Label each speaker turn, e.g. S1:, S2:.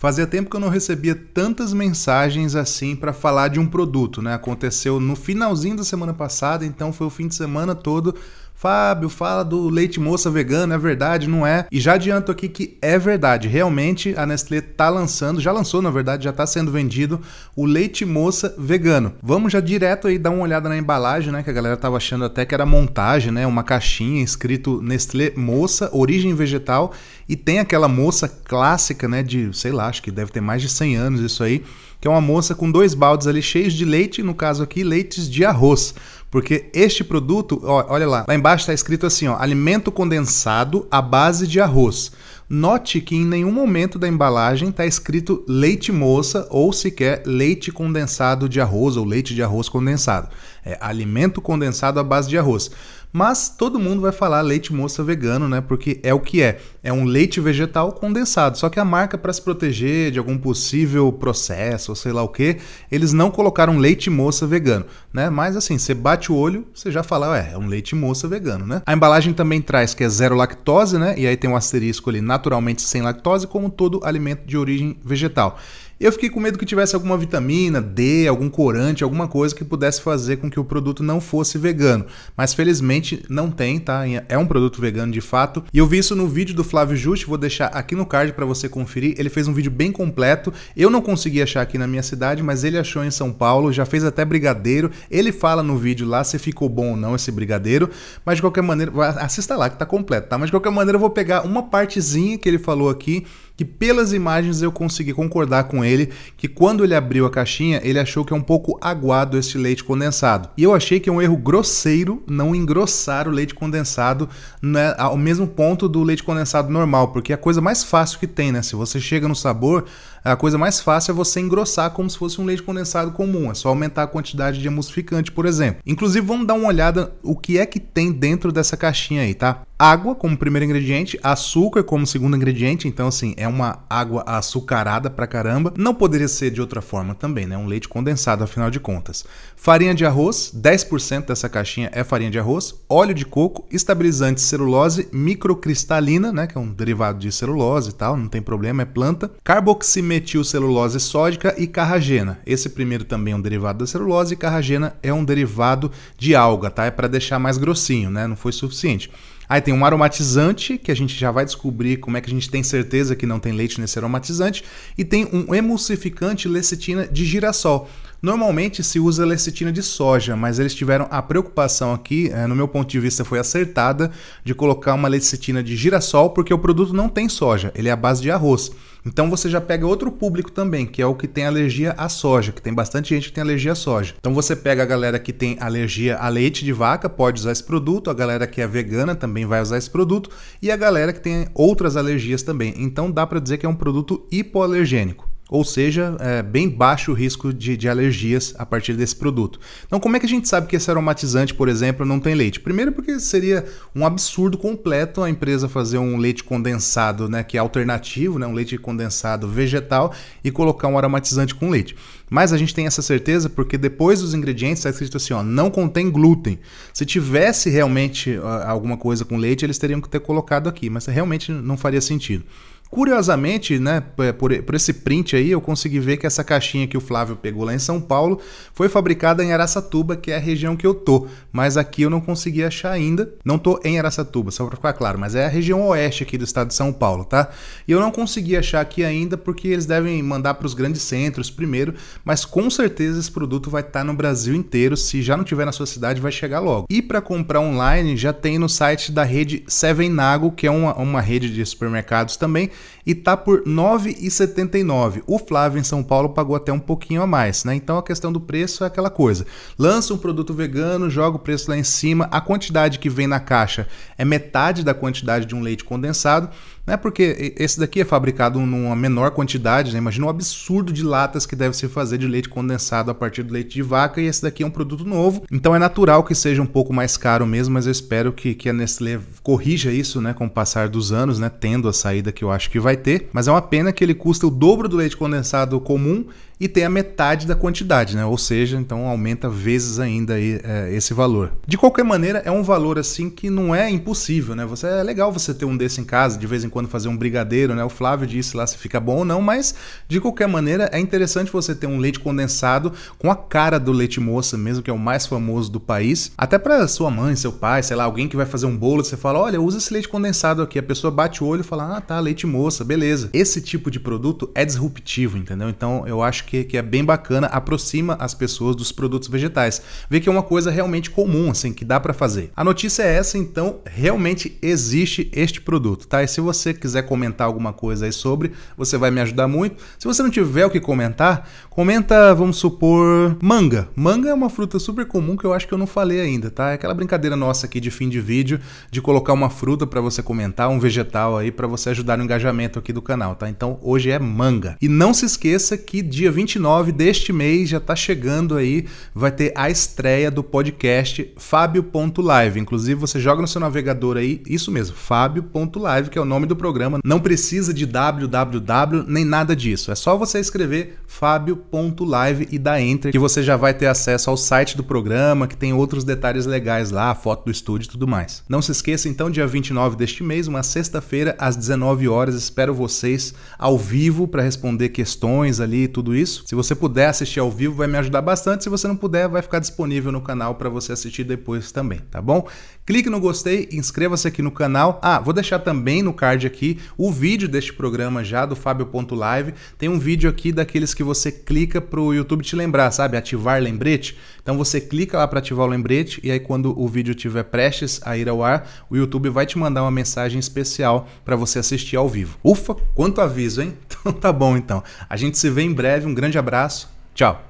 S1: Fazia tempo que eu não recebia tantas mensagens assim para falar de um produto, né? Aconteceu no finalzinho da semana passada, então foi o fim de semana todo Fábio, fala do leite moça vegano, é verdade, não é? E já adianto aqui que é verdade. Realmente a Nestlé tá lançando, já lançou na verdade, já tá sendo vendido o leite moça vegano. Vamos já direto aí dar uma olhada na embalagem, né? Que a galera tava achando até que era montagem, né? Uma caixinha escrito Nestlé moça, origem vegetal. E tem aquela moça clássica, né? De, sei lá, acho que deve ter mais de 100 anos isso aí que é uma moça com dois baldes ali cheios de leite, no caso aqui, leites de arroz. Porque este produto, ó, olha lá, lá embaixo está escrito assim: ó, alimento condensado à base de arroz. Note que em nenhum momento da embalagem está escrito leite moça ou sequer leite condensado de arroz ou leite de arroz condensado. É alimento condensado à base de arroz. Mas todo mundo vai falar leite moça vegano, né? Porque é o que é. É um leite vegetal condensado. Só que a marca, para se proteger de algum possível processo ou sei lá o que, eles não colocaram leite moça vegano, né? Mas assim, você bate o olho, você já fala, é, é um leite moça vegano, né? A embalagem também traz que é zero lactose, né? E aí tem um asterisco ali, naturalmente sem lactose, como todo alimento de origem vegetal. Eu fiquei com medo que tivesse alguma vitamina D, algum corante, alguma coisa que pudesse fazer com que o produto não fosse vegano. Mas felizmente não tem, tá? É um produto vegano de fato. E eu vi isso no vídeo do Flávio Juste, vou deixar aqui no card para você conferir. Ele fez um vídeo bem completo. Eu não consegui achar aqui na minha cidade, mas ele achou em São Paulo, já fez até brigadeiro. Ele fala no vídeo lá se ficou bom ou não esse brigadeiro, mas de qualquer maneira, assista lá que tá completo, tá? Mas de qualquer maneira eu vou pegar uma partezinha que ele falou aqui que pelas imagens eu consegui concordar com ele que quando ele abriu a caixinha, ele achou que é um pouco aguado esse leite condensado. E eu achei que é um erro grosseiro não engrossar o leite condensado né, ao mesmo ponto do leite condensado normal, porque é a coisa mais fácil que tem, né? Se você chega no sabor, a coisa mais fácil é você engrossar como se fosse um leite condensado comum, é só aumentar a quantidade de emulsificante, por exemplo. Inclusive, vamos dar uma olhada o que é que tem dentro dessa caixinha aí, tá? Água como primeiro ingrediente, açúcar como segundo ingrediente, então assim, é uma água açucarada pra caramba. Não poderia ser de outra forma também, né? Um leite condensado, afinal de contas. Farinha de arroz, 10% dessa caixinha é farinha de arroz, óleo de coco, estabilizante celulose, microcristalina, né? Que é um derivado de celulose e tal, não tem problema, é planta. Carboximetano dimetilcelulose sódica e carragena. Esse primeiro também é um derivado da celulose e carragena é um derivado de alga, tá? É para deixar mais grossinho, né? Não foi suficiente. Aí tem um aromatizante, que a gente já vai descobrir como é que a gente tem certeza que não tem leite nesse aromatizante, e tem um emulsificante lecitina de girassol. Normalmente se usa lecitina de soja, mas eles tiveram a preocupação aqui, eh, no meu ponto de vista foi acertada, de colocar uma lecitina de girassol, porque o produto não tem soja, ele é à base de arroz. Então você já pega outro público também, que é o que tem alergia à soja, que tem bastante gente que tem alergia à soja. Então você pega a galera que tem alergia a leite de vaca, pode usar esse produto, a galera que é vegana também vai usar esse produto, e a galera que tem outras alergias também. Então dá para dizer que é um produto hipoalergênico. Ou seja, é bem baixo o risco de, de, alergias a partir desse produto. Então, como é que a gente sabe que esse aromatizante, por exemplo, não tem leite? Primeiro, porque seria um absurdo completo a empresa fazer um leite condensado, né, que é alternativo, né, um leite condensado vegetal, e colocar um aromatizante com leite. Mas a gente tem essa certeza porque depois dos ingredientes está escrito assim: ó, não contém glúten. Se tivesse realmente ah, alguma coisa com leite, eles teriam que ter colocado aqui, mas realmente não faria sentido. Curiosamente, né, por, por, esse print aí, eu consegui ver que essa caixinha que o Flávio pegou lá em São Paulo foi fabricada em Aracatuba, que é a região que eu tô, mas aqui eu não consegui achar ainda. Não tô em Aracatuba, só para ficar claro, mas é a região oeste aqui do estado de São Paulo, tá? E eu não consegui achar aqui ainda porque eles devem mandar para os grandes centros primeiro, mas com certeza esse produto vai estar tá no Brasil inteiro, se já não tiver na sua cidade vai chegar logo. E para comprar online já tem no site da rede Seven Nago, que é uma, uma rede de supermercados também e tá por 9,79. O Flávio em São Paulo pagou até um pouquinho a mais, né? Então a questão do preço é aquela coisa. Lança um produto vegano, joga o preço lá em cima, a quantidade que vem na caixa é metade da quantidade de um leite condensado é Porque esse daqui é fabricado numa menor quantidade, né? imagina o um absurdo de latas que deve se fazer de leite condensado a partir do leite de vaca, e esse daqui é um produto novo. Então é natural que seja um pouco mais caro mesmo, mas eu espero que, que a Nestlé corrija isso né? com o passar dos anos, né? tendo a saída que eu acho que vai ter. Mas é uma pena que ele custa o dobro do leite condensado comum e tem a metade da quantidade, né? ou seja, então aumenta vezes ainda aí, é, esse valor. De qualquer maneira, é um valor assim que não é impossível, né? Você é legal você ter um desse em casa, de vez em quando fazer um brigadeiro, né? O Flávio disse lá se fica bom ou não, mas de qualquer maneira é interessante você ter um leite condensado com a cara do leite moça, mesmo que é o mais famoso do país, até para sua mãe, seu pai, sei lá, alguém que vai fazer um bolo, você fala: "Olha, usa esse leite condensado aqui". A pessoa bate o olho e fala: "Ah, tá, leite moça, beleza". Esse tipo de produto é disruptivo, entendeu? Então, eu acho que, que é bem bacana, aproxima as pessoas dos produtos vegetais. Vê que é uma coisa realmente comum, assim, que dá para fazer. A notícia é essa, então, realmente existe este produto, tá? E se você quiser comentar alguma coisa aí sobre, você vai me ajudar muito. Se você não tiver o que comentar, comenta, vamos supor, manga. Manga é uma fruta super comum que eu acho que eu não falei ainda, tá? É aquela brincadeira nossa aqui de fim de vídeo de colocar uma fruta para você comentar, um vegetal aí para você ajudar no engajamento aqui do canal, tá? Então, hoje é manga. E não se esqueça que dia 29 deste mês, já está chegando aí, vai ter a estreia do podcast Fábio.live. Inclusive, você joga no seu navegador aí, isso mesmo, Fábio.live, que é o nome do programa. Não precisa de www nem nada disso. É só você escrever Fábio.live e dar enter, que você já vai ter acesso ao site do programa, que tem outros detalhes legais lá, a foto do estúdio e tudo mais. Não se esqueça, então, dia 29 deste mês, uma sexta-feira, às 19 horas, espero vocês ao vivo para responder questões ali e tudo isso isso. Se você puder assistir ao vivo, vai me ajudar bastante. Se você não puder, vai ficar disponível no canal para você assistir depois também, tá bom? Clique no gostei, inscreva-se aqui no canal. Ah, vou deixar também no card aqui o vídeo deste programa já do Fábio.live. Tem um vídeo aqui daqueles que você clica para o YouTube te lembrar, sabe? Ativar lembrete. Então você clica lá para ativar o lembrete e aí quando o vídeo estiver prestes a ir ao ar, o YouTube vai te mandar uma mensagem especial para você assistir ao vivo. Ufa, quanto aviso, hein? Então tá bom então. A gente se vê em breve, um grande abraço. Tchau.